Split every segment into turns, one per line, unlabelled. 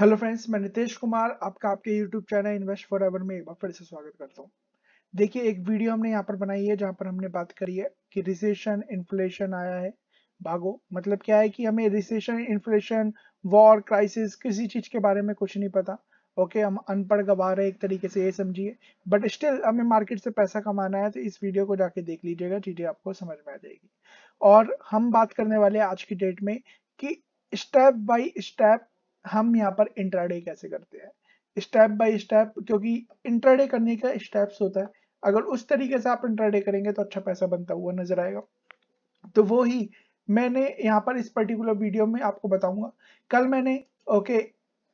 hello friends मैं नितेश कुमार आपका आपके YouTube channel invest forever में एक बार फिर से स्वागत करता हूँ देखिए एक वीडियो हमने यहाँ पर बनाई है जहाँ पर हमने बात करी है कि रिसेशन इन्फ्लेशन आया है भागो मतलब क्या है कि हमें रिसेशन इन्फ्लेशन वॉर क्राइसिस किसी चीज़ के बारे में कुछ नहीं पता ओके हम अनपढ़ गवा रहे एक तरीके से ये समझिए बट स्टिल हमें मार्केट से पैसा कमाना है तो इस वीडियो को जाके देख लीजिएगा चीज़ें आपको समझ में आ जाएगी और हम बात करने वाले आज की डेट में कि स्टेप बाई स्टेप हम यहाँ पर इंट्राडे कैसे करते हैं स्टेप बाय स्टेप क्योंकि इंट्राडे करने का स्टेप्स होता है अगर उस तरीके से आप इंट्राडे करेंगे तो अच्छा पैसा बनता हुआ नजर आएगा तो वो ही मैंने यहाँ पर इस पर्टिकुलर वीडियो में आपको बताऊंगा कल मैंने ओके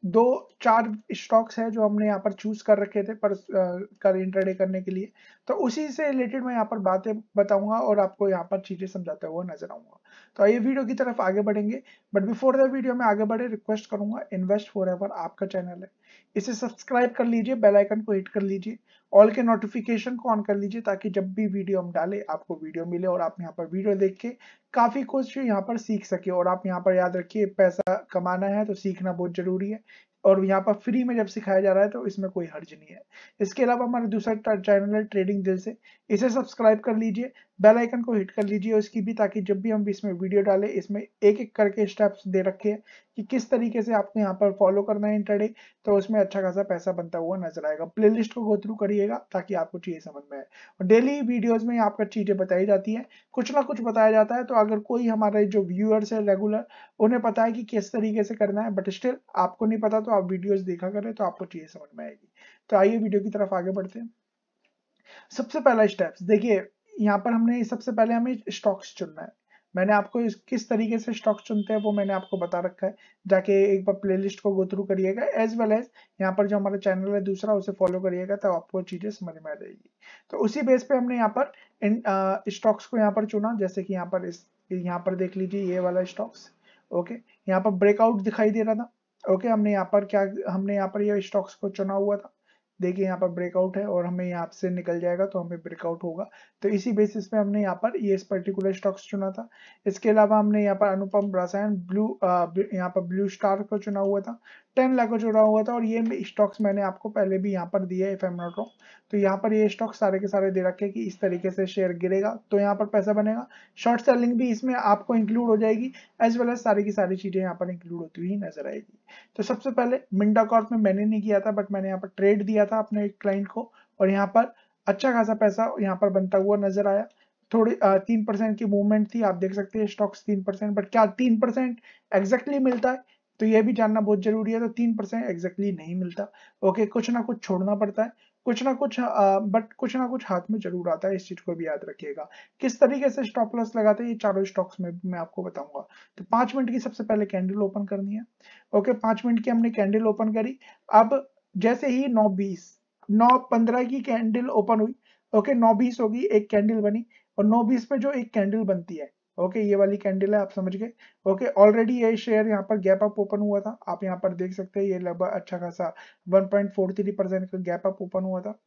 दो चार स्टॉक्स है जो हमने यहाँ पर चूज कर रखे थे पर कर इंटरडे करने के लिए तो उसी से रिलेटेड मैं यहाँ पर बातें बताऊंगा और आपको यहाँ पर चीजें समझाते हुए नजर आऊंगा तो ये वीडियो की तरफ आगे बढ़ेंगे बट बिफोर द वीडियो में आगे बढ़े रिक्वेस्ट करूंगा इन्वेस्ट फॉर एवर आपका चैनल है इसे सब्सक्राइब कर लीजिए बेल आइकन को हिट कर लीजिए ऑल के नोटिफिकेशन को ऑन कर लीजिए ताकि जब भी वीडियो हम डाले आपको वीडियो मिले और आप यहाँ पर वीडियो देख के काफ़ी कुछ यहाँ पर सीख सके और आप यहाँ पर याद रखिए पैसा कमाना है तो सीखना बहुत ज़रूरी है और यहाँ पर फ्री में जब सिखाया जा रहा है तो इसमें कोई हर्ज नहीं है इसके अलावा हमारा दूसरा चैनल है ट्रेडिंग दिल से इसे सब्सक्राइब कर लीजिए बेल आइकन को हिट कर लीजिए उसकी भी ताकि जब भी हम इसमें वीडियो डालें इसमें एक एक करके स्टेप्स दे रखे हैं कि किस तरीके से आपको यहाँ पर फॉलो करना है इंटरडे तो उसमें अच्छा खासा पैसा बनता हुआ नजर आएगा प्ले को गो थ्रू करिएगा ताकि आपको चीज़ें समझ में आए और डेली वीडियोज में यहाँ पर चीज़ें बताई जाती है कुछ ना कुछ बताया जाता है तो अगर कोई हमारे जो व्यूअर्स है रेगुलर उन्हें पता है कि किस तरीके से करना है बट स्टिल आपको नहीं पता तो तो आप वीडियोस देखा करें तो आपको चीजें समझ में आएगी तो आइए वीडियो की तरफ आगे बढ़ते हैं सबसे पहला स्टेप देखिए यहाँ पर हमने सबसे पहले हमें स्टॉक्स चुनना है मैंने आपको इस किस तरीके से स्टॉक चुनते हैं वो मैंने आपको बता रखा है जाके एक बार प्लेलिस्ट को गो थ्रू करिएगा एज वेल एज यहाँ पर जो हमारा चैनल है दूसरा उसे फॉलो करिएगा तो आपको चीजें समझ में आ जाएगी तो उसी बेस पे हमने यहाँ पर इन स्टॉक्स को यहाँ पर चुना जैसे कि यहाँ पर इस यहाँ पर देख लीजिए ये वाला स्टॉक्स ओके यहाँ पर ब्रेकआउट दिखाई दे रहा था ओके हमने यहाँ पर क्या हमने यहाँ पर ये यह स्टॉक्स को चुना हुआ था देखिए यहाँ पर ब्रेकआउट है और हमें यहाँ से निकल जाएगा तो हमें ब्रेकआउट होगा तो इसी बेसिस पे हमने यहाँ पर ये पर्टिकुलर स्टॉक्स चुना था इसके अलावा हमने यहाँ पर अनुपम रसायन ब्लू यहाँ पर ब्लू स्टार को चुना हुआ था टेन लाख को चुना हुआ था और ये स्टॉक्स मैंने आपको पहले भी यहाँ पर दिया इफ एम नॉट रॉन्ग तो यहाँ पर ये स्टॉक सारे के सारे दे रखे कि इस तरीके से शेयर गिरेगा तो यहाँ पर पैसा बनेगा शॉर्ट सेलिंग भी इसमें आपको इंक्लूड हो जाएगी एज वेल एज सारी की सारी चीजें यहाँ पर इंक्लूड होती हुई नजर आएगी तो सबसे पहले मिंडा कॉर्प में मैंने नहीं किया था बट मैंने यहाँ पर ट्रेड दिया था अपने एक क्लाइंट को और यहाँ पर अच्छा खासा पैसा यहाँ पर बनता हुआ नजर आया थोड़ी तीन परसेंट की मूवमेंट थी आप देख सकते हैं स्टॉक्स तीन परसेंट बट क्या तीन परसेंट एग्जैक्टली मिलता है तो यह भी जानना बहुत जरूरी है तो तीन परसेंट एग्जैक्टली नहीं मिलता ओके कुछ ना कुछ छोड़ना पड़ता है कुछ ना कुछ बट कुछ ना कुछ हाथ में जरूर आता है इस चीज को भी याद रखिएगा किस तरीके से स्टॉप लॉस लगाते हैं ये चारों स्टॉक्स में मैं आपको बताऊंगा तो पांच मिनट की सबसे पहले कैंडल ओपन करनी है ओके पांच मिनट की हमने कैंडल ओपन करी अब जैसे ही नौ बीस नौ पंद्रह की कैंडल ओपन हुई ओके नौ बीस होगी एक कैंडल बनी और नौ बीस पे जो एक कैंडल बनती है ओके ये वाली कैंडल है आप समझ गए ओके ऑलरेडी ये शेयर यहाँ पर गैप अप ओपन हुआ था आप यहाँ पर देख सकते हैं ये लगभग अच्छा खासा 1.43 परसेंट का गैप अप ओपन हुआ था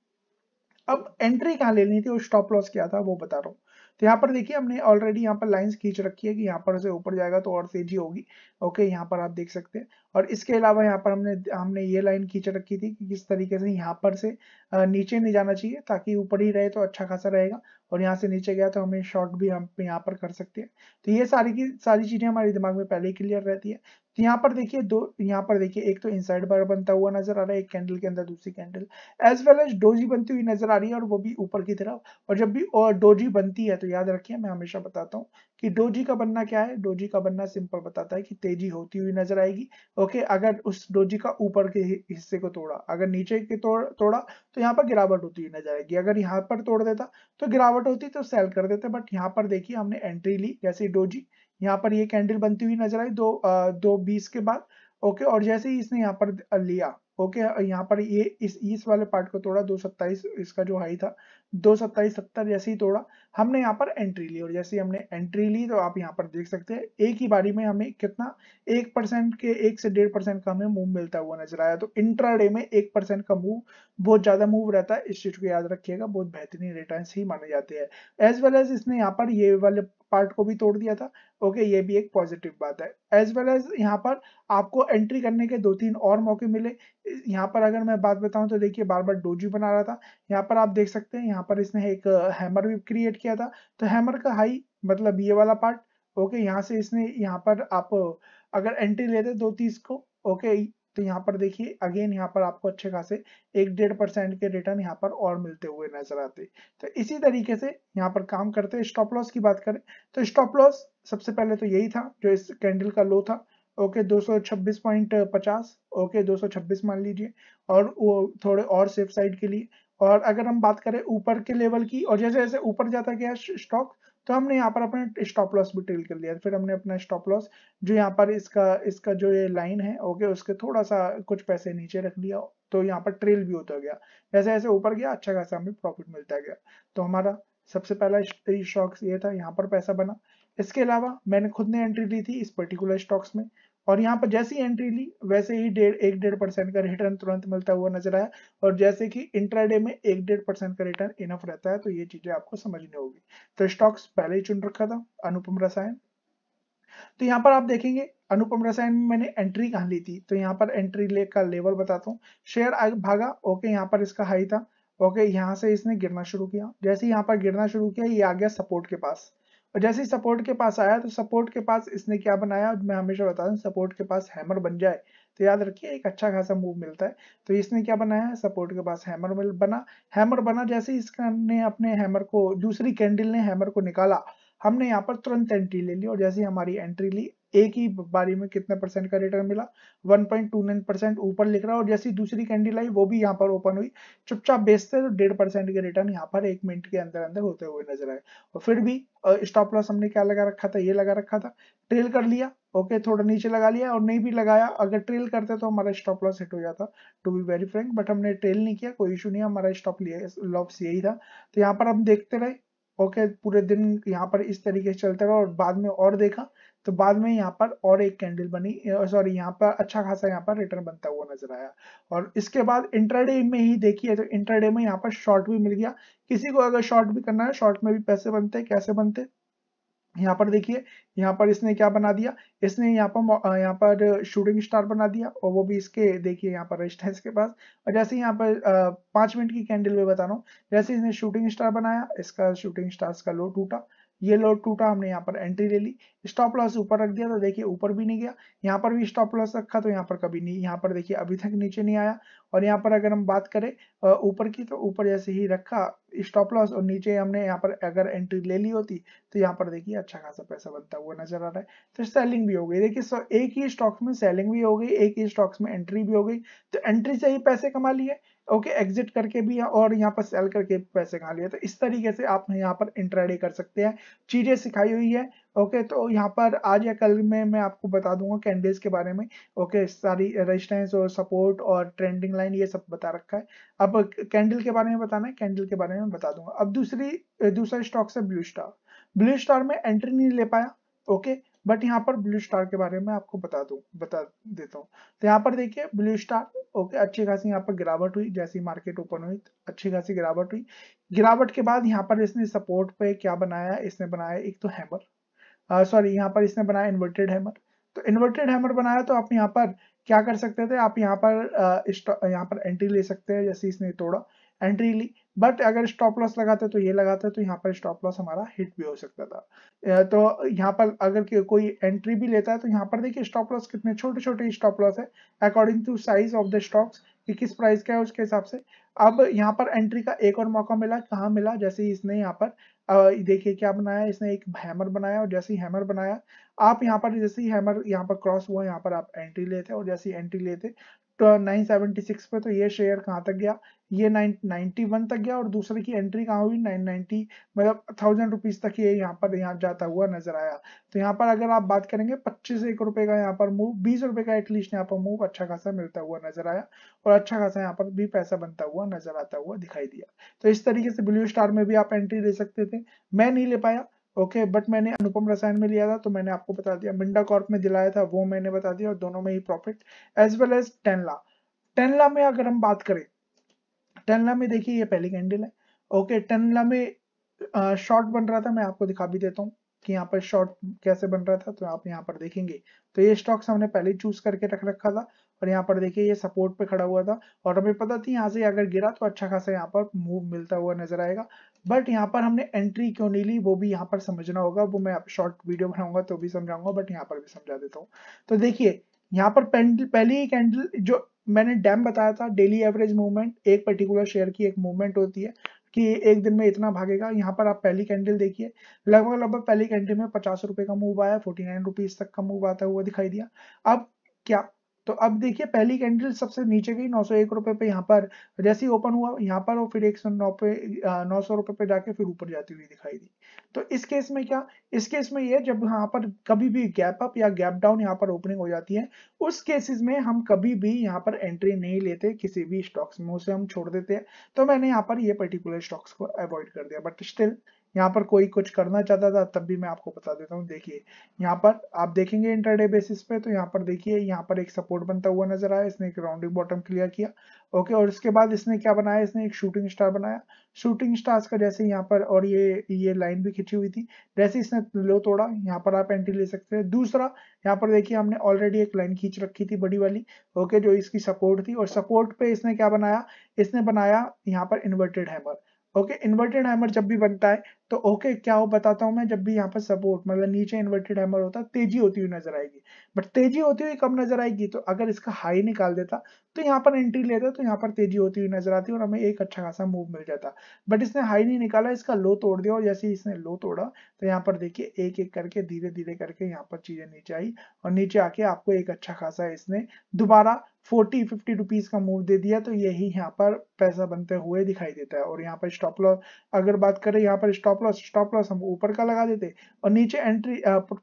अब एंट्री कहाँ लेनी थी और स्टॉप लॉस क्या था वो बता रहा हूँ तो यहाँ पर देखिए हमने ऑलरेडी यहाँ पर लाइंस खींच रखी है कि यहाँ पर से ऊपर जाएगा तो और तेजी होगी ओके यहाँ पर आप देख सकते हैं और इसके अलावा यहाँ पर हमने हमने ये लाइन खींच रखी थी कि किस तरीके से यहाँ पर से नीचे नहीं जाना चाहिए ताकि ऊपर ही रहे तो अच्छा खासा रहेगा और यहाँ से नीचे गया तो हमें शॉर्ट भी हम यहाँ पर कर सकते हैं तो ये सारी की सारी चीज़ें हमारे दिमाग में पहले ही क्लियर रहती है तो यहाँ पर देखिए दो यहाँ पर देखिए एक तो इनसाइड बार बनता हुआ नजर आ रहा है एक कैंडल के अंदर दूसरी candle as well as doji बनती हुई नजर आ रही है और वो भी ऊपर की तरफ और जब भी और डोजी बनती है तो याद रखिए मैं हमेशा बताता हूँ कि डोजी का बनना क्या है डोजी का बनना सिंपल बताता है कि तेजी होती हुई नजर आएगी ओके अगर उस डोजी का ऊपर के हिस्से को तोड़ा अगर नीचे के तोड़ तोड़ा तो यहाँ पर गिरावट होती हुई नजर आएगी अगर यहाँ पर तोड़ देता तो गिरावट होती तो सेल कर देते बट यहाँ पर देखिए हमने एंट्री ली जैसे डोजी यहाँ पर ये कैंडल बनती हुई नजर आई दो आ, दो बीस के बाद ओके और जैसे ही इसने यहाँ पर लिया ओके यहाँ पर ये इस इस वाले पार्ट को तोड़ा दो सत्ताईस इसका जो हाई था दो सत्ताईस सत्तर जैसे ही तोड़ा हमने यहाँ पर एंट्री ली और जैसे ही हमने एंट्री ली तो आप यहाँ पर देख सकते हैं एक ही बारी में हमें कितना एक परसेंट के एक से डेढ़ परसेंट का हमें मूव मिलता हुआ नजर आया तो इंट्राडे में एक परसेंट का मूव बहुत ज्यादा मूव रहता है इस चीज को याद रखिएगा बहुत बेहतरीन रिटर्न ही माने जाते हैं एज वेल एज इसने यहाँ पर ये वाले पार्ट को भी तोड़ दिया था ओके ये भी एक पॉजिटिव बात है एज वेल एज यहाँ पर आपको एंट्री करने के दो तीन और मौके मिले यहाँ पर अगर मैं बात बताऊँ तो देखिए बार बार डोजी बना रहा था यहाँ पर आप देख सकते हैं यहाँ पर इसने एक हैमर भी क्रिएट किया था तो हैमर का हाई मतलब ये वाला पार्ट ओके यहाँ से इसने यहाँ पर आप अगर एंट्री लेते दो तीस को ओके तो यहाँ पर देखिए अगेन यहाँ पर आपको अच्छे खासे एक डेढ़ परसेंट के रिटर्न यहाँ पर और मिलते हुए नजर आते तो इसी तरीके से यहाँ पर काम करते हैं स्टॉप लॉस की बात करें तो स्टॉप लॉस सबसे पहले तो यही था जो इस कैंडल का लो था ओके okay, 226.50 ओके okay, 226 मान लीजिए और वो थोड़े और सेफ साइड के लिए और अगर हम बात करें ऊपर के लेवल की और जैसे जैसे ऊपर जाता गया स्टॉक तो हमने यहाँ पर अपना स्टॉप लॉस भी ट्रेल कर लिया फिर हमने अपना स्टॉप लॉस जो यहाँ पर इसका इसका जो ये लाइन है ओके उसके थोड़ा सा कुछ पैसे नीचे रख लिया तो यहाँ पर ट्रेल भी होता गया जैसे ऐसे ऊपर गया अच्छा खासा हमें प्रॉफिट मिलता गया तो हमारा सबसे पहला स्टॉक्स ये था यहाँ पर पैसा बना इसके अलावा मैंने खुद ने एंट्री ली थी इस पर्टिकुलर स्टॉक्स में और यहाँ पर जैसी एंट्री ली वैसे ही डेढ़ एक डेढ़ परसेंट का रिटर्न तुरंत मिलता हुआ नजर आया और जैसे कि इंट्राडे में एक डेढ़ परसेंट का रिटर्न इनफ रहता है तो ये चीजें आपको समझनी होगी तो स्टॉक्स पहले ही चुन रखा था अनुपम रसायन तो यहाँ पर आप देखेंगे अनुपम रसायन में मैंने एंट्री कहा ली थी तो यहाँ पर एंट्री ले का लेवल बताता हूँ शेयर भागा ओके यहाँ पर इसका हाई था ओके यहाँ से इसने गिरना शुरू किया जैसे यहाँ पर गिरना शुरू किया ये आ गया सपोर्ट के पास और जैसे ही सपोर्ट के पास आया तो सपोर्ट के पास इसने क्या बनाया मैं हमेशा बता दूं सपोर्ट के पास हैमर बन जाए तो याद रखिए एक अच्छा खासा मूव मिलता है तो इसने क्या बनाया है सपोर्ट के पास हैमर बना हैमर बना जैसे ही इसने अपने हैमर को दूसरी कैंडल ने हैमर को निकाला हमने यहाँ पर तुरंत एंट्री ले ली और जैसे हमारी एंट्री ली एक ही बारी में कितने परसेंट का रिटर्न मिला 1.29 परसेंट ऊपर लिख रहा है और जैसी दूसरी कैंडल आई वो भी यहाँ पर ओपन हुई चुपचाप बेचते तो डेढ़ परसेंट के रिटर्न यहाँ पर एक मिनट के अंदर अंदर होते हुए नजर आए और फिर भी स्टॉप लॉस हमने क्या लगा रखा था ये लगा रखा था ट्रेल कर लिया ओके थोड़ा नीचे लगा लिया और नहीं भी लगाया अगर ट्रेल करते तो हमारा स्टॉप लॉस हिट हो जाता to be very frank but हमने ट्रेल नहीं किया कोई इशू नहीं हमारा स्टॉप लॉस यही था तो यहाँ पर हम देखते रहे ओके okay, पूरे दिन यहाँ पर इस तरीके से चलते रहा और बाद में और देखा तो बाद में यहाँ पर और एक कैंडल बनी सॉरी यहाँ पर अच्छा खासा यहाँ पर रिटर्न बनता हुआ नजर आया और इसके बाद इंटरडे में ही देखिए तो इंटरडे में यहाँ पर शॉर्ट भी मिल गया किसी को अगर शॉर्ट भी करना है शॉर्ट में भी पैसे बनते कैसे बनते यहाँ पर देखिए यहाँ पर इसने क्या बना दिया इसने यहाँ पर यहाँ पर शूटिंग स्टार बना दिया और वो भी इसके देखिए यहाँ पर है इसके पास और जैसे यहाँ पर पांच मिनट की कैंडल में बता रहा हूँ जैसे इसने शूटिंग स्टार बनाया इसका शूटिंग स्टार का लो टूटा ये लोड टूटा हमने यहाँ पर एंट्री ले ली स्टॉप लॉस ऊपर रख दिया तो देखिए ऊपर भी नहीं गया यहाँ पर भी स्टॉप लॉस रखा तो यहाँ पर कभी नहीं यहाँ पर देखिए अभी तक नीचे नहीं आया और यहाँ पर अगर हम बात करें ऊपर की तो ऊपर जैसे ही रखा स्टॉप लॉस और नीचे हमने यहाँ पर अगर एंट्री ले ली होती तो यहाँ पर देखिए अच्छा खासा पैसा बनता हुआ नजर आ रहा है तो सेलिंग भी हो गई देखिए सो एक ही स्टॉक्स में सेलिंग भी हो गई एक ही स्टॉक्स में एंट्री भी हो गई तो एंट्री से ही पैसे कमा लिए ओके okay, एग्जिट करके भी और यहाँ पर सेल करके पैसे कमा लिए तो इस तरीके से आप यहाँ पर इंट्राडे कर सकते हैं चीजें सिखाई हुई है ओके okay, तो यहाँ पर आज या कल में मैं आपको बता दूंगा कैंडल्स के बारे में ओके okay, सारी रेजिस्टेंस और सपोर्ट और ट्रेंडिंग लाइन ये सब बता रखा है अब कैंडल के बारे में बताना है कैंडल के बारे में बता दूंगा अब दूसरी दूसरा स्टॉक है ब्लू स्टार ब्लू स्टार में एंट्री नहीं ले पाया ओके बट यहाँ पर ब्लू स्टार के बारे में आपको बता दू बता देता हूँ तो यहाँ पर देखिए ब्लू स्टार ओके अच्छी खासी यहाँ पर गिरावट हुई जैसी मार्केट ओपन हुई अच्छी खासी गिरावट हुई गिरावट के बाद यहाँ पर इसने सपोर्ट पे क्या बनाया इसने बनाया एक तो हैमर सॉरी यहाँ पर इसने बनाया इन्वर्टेड हैमर तो इन्वर्टेड हैमर बनाया तो आप यहाँ पर क्या कर सकते थे आप यहाँ पर यहाँ पर एंट्री ले सकते हैं जैसे इसने तोड़ा एंट्री ली बट अगर स्टॉप लॉस लगाते तो ये लगाते तो यहाँ पर स्टॉप लॉस हमारा हिट भी हो सकता था तो यहाँ पर अगर कोई एंट्री भी लेता है तो यहाँ पर देखिए स्टॉप लॉस कितने छोटे छोटे स्टॉप लॉस है according to size of the stocks कि किस प्राइस का है उसके हिसाब से अब यहाँ पर एंट्री का एक और मौका मिला कहाँ मिला जैसे इसने यहाँ पर देखिए क्या बनाया इसने एक हैमर बनाया और जैसे ही हैमर बनाया आप यहाँ पर जैसे ही हैमर यहाँ पर क्रॉस हुआ यहाँ पर आप एंट्री लेते और जैसे एंट्री लेते तो 976 पे तो ये शेयर कहाँ तक गया ये नाइनटी वन तक गया और दूसरे की एंट्री कहाँ हुई नाइन नाइनटी मतलब थाउजेंड रुपीज तक ये यहाँ पर यहाँ जाता हुआ नजर आया तो यहाँ पर अगर आप बात करेंगे पच्चीस एक रुपए का यहाँ पर मूव बीस रुपए का एटलीस्ट यहाँ पर मूव अच्छा खासा मिलता हुआ नजर आया और अच्छा खासा यहाँ पर भी पैसा बनता हुआ नजर आता हुआ दिखाई दिया तो इस तरीके से ब्लू स्टार में भी आप एंट्री ले सकते थे मैं नहीं ले पाया ओके okay, बट मैंने अनुपम रसायन में लिया था तो मैंने आपको बता दिया मिंडा कॉर्प में दिलाया था वो मैंने बता दिया और दोनों में ही profit as well as Tanla Tanla में अगर हम बात करें टनला में देखिए ये पहली कैंडल है ओके टनला में शॉर्ट बन रहा था मैं आपको दिखा भी देता हूँ कि यहाँ पर शॉर्ट कैसे बन रहा था तो आप यहाँ पर देखेंगे तो ये स्टॉक्स हमने पहले चूज करके रख रखा था और यहाँ पर देखिए ये सपोर्ट पे खड़ा हुआ था और हमें पता थी यहाँ से अगर गिरा तो अच्छा खासा यहाँ पर मूव मिलता हुआ नजर आएगा बट यहाँ पर हमने एंट्री क्यों नहीं ली वो भी यहाँ पर समझना होगा वो मैं शॉर्ट वीडियो बनाऊंगा तो भी समझाऊंगा बट यहाँ पर भी समझा देता हूँ तो देखिए यहाँ पर पहली कैंडल जो मैंने डैम बताया था डेली एवरेज मूवमेंट एक पर्टिकुलर शेयर की एक मूवमेंट होती है कि एक दिन में इतना भागेगा यहाँ पर आप पहली कैंडल देखिए लगभग लगभग पहली कैंडल में पचास रुपए का मूव आया फोर्टी नाइन रुपीज तक का मूव आता हुआ दिखाई दिया अब क्या तो अब देखिए पहली कैंडल सबसे नीचे गई नौ सौ एक रुपए पे यहाँ पर जैसे ही ओपन हुआ यहाँ पर और फिर एक सौ नौ पे नौ सौ रुपए पे जाके फिर ऊपर जाती हुई दिखाई दी तो इस केस में क्या इस केस में ये जब यहाँ पर कभी भी गैप अप या गैप डाउन यहाँ पर ओपनिंग हो जाती है उस केसेस में हम कभी भी यहाँ पर एंट्री नहीं लेते किसी भी स्टॉक्स में उसे हम छोड़ देते हैं तो मैंने यहाँ पर ये पर्टिकुलर स्टॉक्स को अवॉइड कर दिया बट स्टिल यहाँ पर कोई कुछ करना चाहता था तब भी मैं आपको बता देता हूँ देखिए यहाँ पर आप देखेंगे इंटरडे बेसिस पे तो यहाँ पर देखिए यहाँ पर एक सपोर्ट बनता हुआ नजर आया इसने एक राउंडिंग बॉटम क्लियर किया ओके और इसके बाद इसने क्या बनाया इसने एक शूटिंग स्टार बनाया शूटिंग स्टार्स का जैसे यहाँ पर और ये ये लाइन भी खिंची हुई थी जैसे इसने लो तोड़ा यहाँ पर आप एंट्री ले सकते हैं दूसरा यहाँ पर देखिए हमने ऑलरेडी एक लाइन खींच रखी थी बड़ी वाली ओके जो इसकी सपोर्ट थी और सपोर्ट पे इसने क्या बनाया इसने बनाया यहाँ पर inverted hammer okay inverted hammer जब भी बनता है तो ओके क्या हो बताता हूँ मैं जब भी यहाँ पर सपोर्ट मतलब नीचे इन्वर्टेड हैमर होता तेजी होती हुई नजर आएगी बट तेजी होती हुई कम नजर आएगी तो अगर इसका हाई निकाल देता तो यहाँ पर एंट्री लेता तो यहाँ पर तेजी होती हुई नजर आती और हमें एक अच्छा खासा मूव मिल जाता बट इसने हाई नहीं निकाला इसका लो तोड़ दिया और जैसे इसने लो तोड़ा तो यहाँ पर देखिए एक एक करके धीरे धीरे करके यहाँ पर चीजें नीचे आई और नीचे आके आपको एक अच्छा खासा इसने दोबारा फोर्टी फिफ्टी रुपीज का मूव दे दिया तो यही यहाँ पर पैसा बनते हुए दिखाई देता है और यहाँ पर स्टॉप लॉस अगर बात करें यहाँ पर स्टॉप लॉस स्टॉप लॉस हम ऊपर का लगा देते और नीचे एंट्री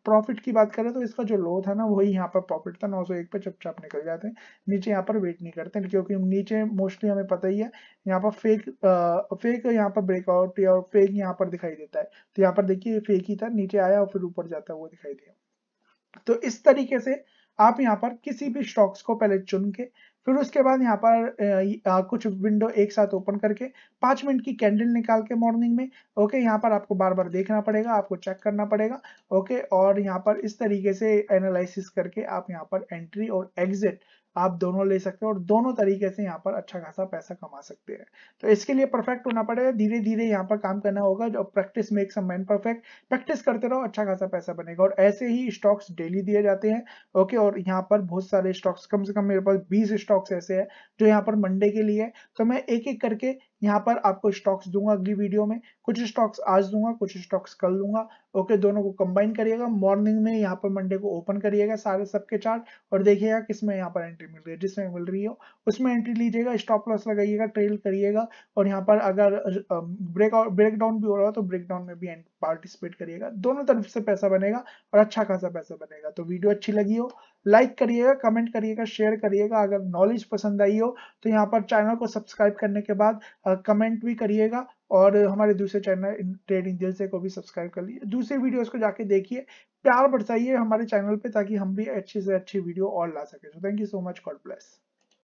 प्रॉफिट की बात करें तो इसका जो लो था ना वही यहाँ पर प्रॉफिट था 901 पे चुपचाप निकल जाते हैं नीचे यहाँ पर वेट नहीं करते क्योंकि नीचे मोस्टली हमें पता ही है यहाँ पर फेक आ, फेक यहाँ पर ब्रेकआउट या फेक यहाँ पर दिखाई देता है तो यहाँ पर देखिए फेक ही था नीचे आया और फिर ऊपर जाता है वो दिखाई दिया तो इस तरीके से आप यहाँ पर किसी भी स्टॉक्स को पहले चुन के फिर उसके बाद यहाँ पर आ, कुछ विंडो एक साथ ओपन करके पांच मिनट की कैंडल निकाल के मॉर्निंग में ओके यहाँ पर आपको बार बार देखना पड़ेगा आपको चेक करना पड़ेगा ओके और यहाँ पर इस तरीके से एनालिसिस करके आप यहाँ पर एंट्री और एग्जिट आप दोनों ले सकते हैं और दोनों तरीके से यहाँ पर अच्छा खासा पैसा कमा सकते हैं तो इसके लिए परफेक्ट होना पड़ेगा धीरे धीरे यहाँ पर काम करना होगा जो practice makes a man perfect practice करते रहो अच्छा खासा पैसा बनेगा और ऐसे ही स्टॉक्स डेली दिए जाते हैं ओके और यहाँ पर बहुत सारे स्टॉक्स कम से कम मेरे पास बीस स्टॉक्स ऐसे है जो यहाँ पर मंडे के लिए तो मैं एक एक करके यहाँ पर आपको स्टॉक्स दूंगा अगली वीडियो में कुछ स्टॉक्स आज दूंगा कुछ स्टॉक्स कल दूंगा ओके दोनों को कंबाइन करिएगा मॉर्निंग में यहाँ पर मंडे को ओपन करिएगा सारे सबके चार्ट और देखिएगा किसमें यहाँ पर एंट्री मिल रही है जिसमें मिल रही हो उसमें एंट्री लीजिएगा स्टॉप लॉस लगाइएगा ट्रेल करिएगा और यहाँ पर अगर ब्रेक ब्रेकडाउन भी हो रहा हो तो ब्रेकडाउन में भी पार्टिसिपेट करिएगा दोनों तरफ से पैसा बनेगा और अच्छा खासा पैसा बनेगा तो वीडियो अच्छी लगी हो लाइक करिएगा कमेंट करिएगा शेयर करिएगा अगर नॉलेज पसंद आई हो तो यहाँ पर चैनल को सब्सक्राइब करने के बाद कमेंट भी करिएगा और हमारे दूसरे चैनल ट्रेड दिल से को भी सब्सक्राइब कर लीजिए दूसरे वीडियोस को जाके देखिए प्यार बरसाइए हमारे चैनल पे ताकि हम भी अच्छे से अच्छी वीडियो और ला सके so thank you so much God bless